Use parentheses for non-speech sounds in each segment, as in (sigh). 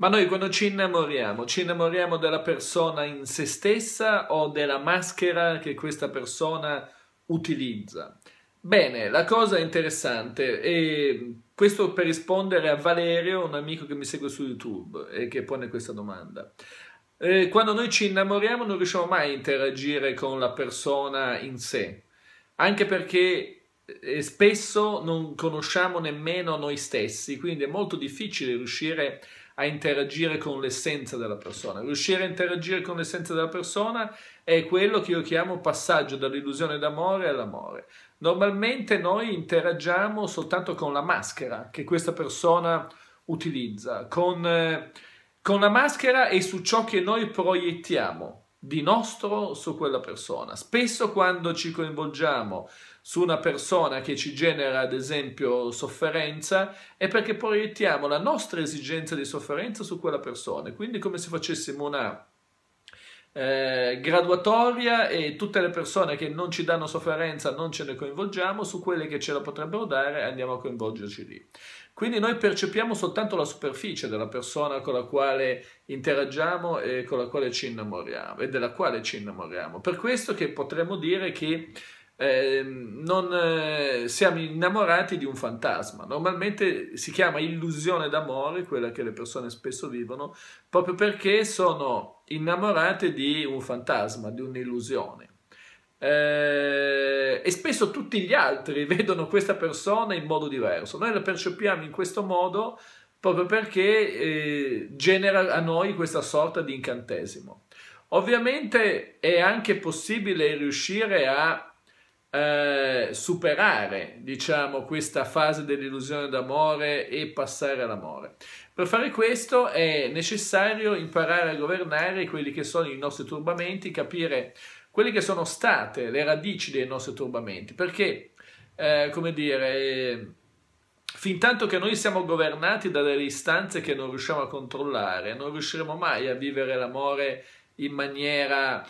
Ma noi quando ci innamoriamo, ci innamoriamo della persona in se stessa o della maschera che questa persona utilizza? Bene, la cosa interessante e questo per rispondere a Valerio, un amico che mi segue su YouTube e che pone questa domanda. Eh, quando noi ci innamoriamo non riusciamo mai a interagire con la persona in sé, anche perché eh, spesso non conosciamo nemmeno noi stessi, quindi è molto difficile riuscire a a interagire con l'essenza della persona. Riuscire a interagire con l'essenza della persona è quello che io chiamo passaggio dall'illusione d'amore all'amore. Normalmente noi interagiamo soltanto con la maschera che questa persona utilizza, con, eh, con la maschera e su ciò che noi proiettiamo di nostro su quella persona. Spesso quando ci coinvolgiamo su una persona che ci genera ad esempio sofferenza è perché proiettiamo la nostra esigenza di sofferenza su quella persona, quindi come se facessimo una eh, graduatoria e tutte le persone che non ci danno sofferenza non ce ne coinvolgiamo, su quelle che ce la potrebbero dare andiamo a coinvolgerci lì. Quindi noi percepiamo soltanto la superficie della persona con la quale interagiamo e con la quale ci innamoriamo e della quale ci innamoriamo. Per questo che potremmo dire che eh, non eh, siamo innamorati di un fantasma. Normalmente si chiama illusione d'amore, quella che le persone spesso vivono, proprio perché sono innamorate di un fantasma, di un'illusione. Eh, e spesso tutti gli altri (laughs) vedono questa persona in modo diverso. Noi la percepiamo in questo modo proprio perché eh, genera a noi questa sorta di incantesimo. Ovviamente è anche possibile riuscire a eh, superare, diciamo, questa fase dell'illusione d'amore e passare all'amore. Per fare questo è necessario imparare a governare quelli che sono i nostri turbamenti, capire quelle che sono state le radici dei nostri turbamenti, perché, eh, come dire, eh, fin tanto che noi siamo governati da delle istanze che non riusciamo a controllare, non riusciremo mai a vivere l'amore in maniera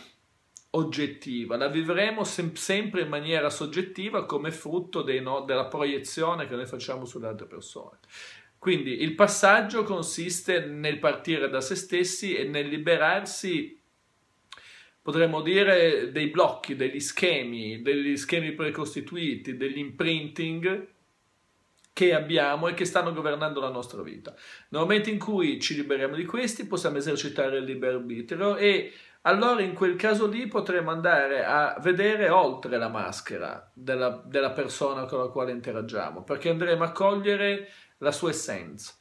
oggettiva, la vivremo sem- sempre in maniera soggettiva come frutto no- della proiezione che noi facciamo sulle altre persone. Quindi il passaggio consiste nel partire da se stessi e nel liberarsi, potremmo dire, dei blocchi, degli schemi, degli schemi precostituiti, degli imprinting che abbiamo e che stanno governando la nostra vita. Nel momento in cui ci liberiamo di questi possiamo esercitare il libero arbitrio e allora in quel caso lì potremo andare a vedere oltre la maschera della, della persona con la quale interagiamo, perché andremo a cogliere la sua essenza.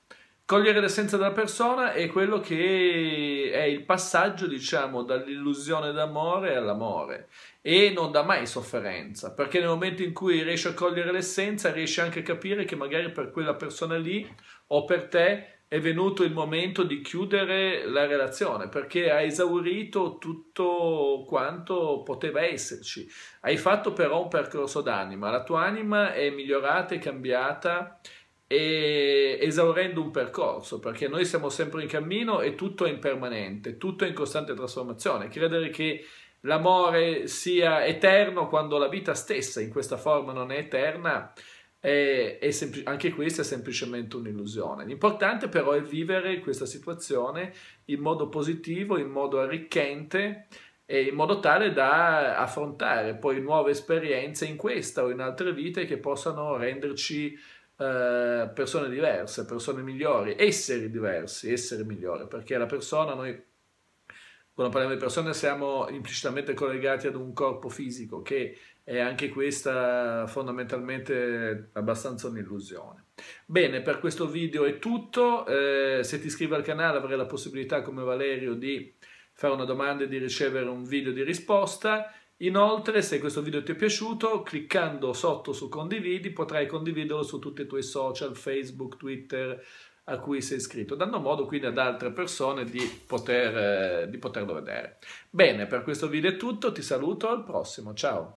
Cogliere l'essenza della persona è quello che è il passaggio, diciamo, dall'illusione d'amore all'amore e non dà mai sofferenza, perché nel momento in cui riesci a cogliere l'essenza, riesci anche a capire che magari per quella persona lì o per te è venuto il momento di chiudere la relazione perché hai esaurito tutto quanto poteva esserci. Hai fatto però un percorso d'anima, la tua anima è migliorata e cambiata e esaurendo un percorso, perché noi siamo sempre in cammino e tutto è impermanente, tutto è in costante trasformazione. Credere che l'amore sia eterno quando la vita stessa in questa forma non è eterna, è, è sempl- anche questa è semplicemente un'illusione. L'importante però è vivere questa situazione in modo positivo, in modo arricchente e in modo tale da affrontare poi nuove esperienze in questa o in altre vite che possano renderci eh, persone diverse, persone migliori, esseri diversi, essere migliori, perché la persona, noi quando parliamo di persone siamo implicitamente collegati ad un corpo fisico che è anche questa fondamentalmente abbastanza un'illusione. Bene, per questo video è tutto, eh, se ti iscrivi al canale avrai la possibilità come Valerio di fare una domanda e di ricevere un video di risposta. Inoltre, se questo video ti è piaciuto, cliccando sotto su condividi potrai condividerlo su tutti i tuoi social, Facebook, Twitter, a cui sei iscritto, dando modo quindi ad altre persone di, poter, eh, di poterlo vedere. Bene, per questo video è tutto, ti saluto, al prossimo, ciao!